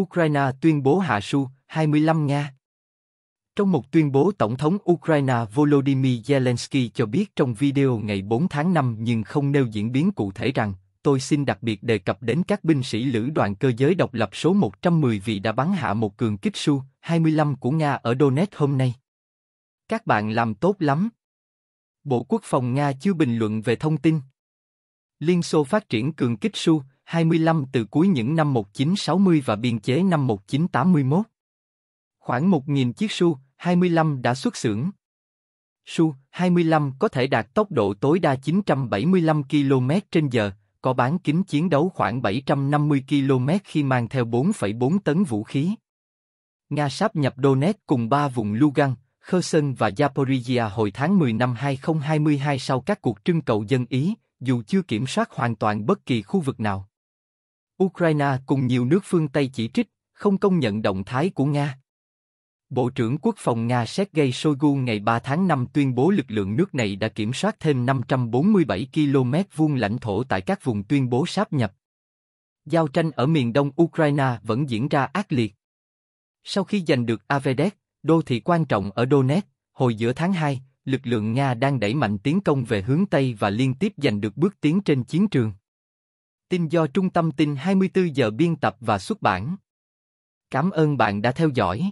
Ukraine tuyên bố hạ Su, 25 Nga. Trong một tuyên bố, Tổng thống Ukraine Volodymyr Zelensky cho biết trong video ngày 4 tháng 5 nhưng không nêu diễn biến cụ thể rằng Tôi xin đặc biệt đề cập đến các binh sĩ lữ đoàn cơ giới độc lập số 110 vì đã bắn hạ một cường kích Su 25 của Nga ở Donetsk hôm nay. Các bạn làm tốt lắm. Bộ Quốc phòng Nga chưa bình luận về thông tin. Liên Xô phát triển cường kích Su 25 từ cuối những năm 1960 và biên chế năm 1981. Khoảng 1.000 chiếc Su 25 đã xuất xưởng. Su 25 có thể đạt tốc độ tối đa 975 km h có bán kính chiến đấu khoảng 750 km khi mang theo 4,4 tấn vũ khí. Nga sắp nhập Donetsk cùng ba vùng lugan Kherson và Zaporizhia hồi tháng 10 năm 2022 sau các cuộc trưng cầu dân Ý, dù chưa kiểm soát hoàn toàn bất kỳ khu vực nào. Ukraine cùng nhiều nước phương Tây chỉ trích, không công nhận động thái của Nga. Bộ trưởng Quốc phòng Nga Sergei Shoigu ngày 3 tháng 5 tuyên bố lực lượng nước này đã kiểm soát thêm 547 km vuông lãnh thổ tại các vùng tuyên bố sáp nhập. Giao tranh ở miền đông Ukraine vẫn diễn ra ác liệt. Sau khi giành được Avedek, đô thị quan trọng ở Donetsk, hồi giữa tháng 2, lực lượng Nga đang đẩy mạnh tiến công về hướng Tây và liên tiếp giành được bước tiến trên chiến trường. Tin do Trung tâm tin 24 giờ biên tập và xuất bản. Cảm ơn bạn đã theo dõi.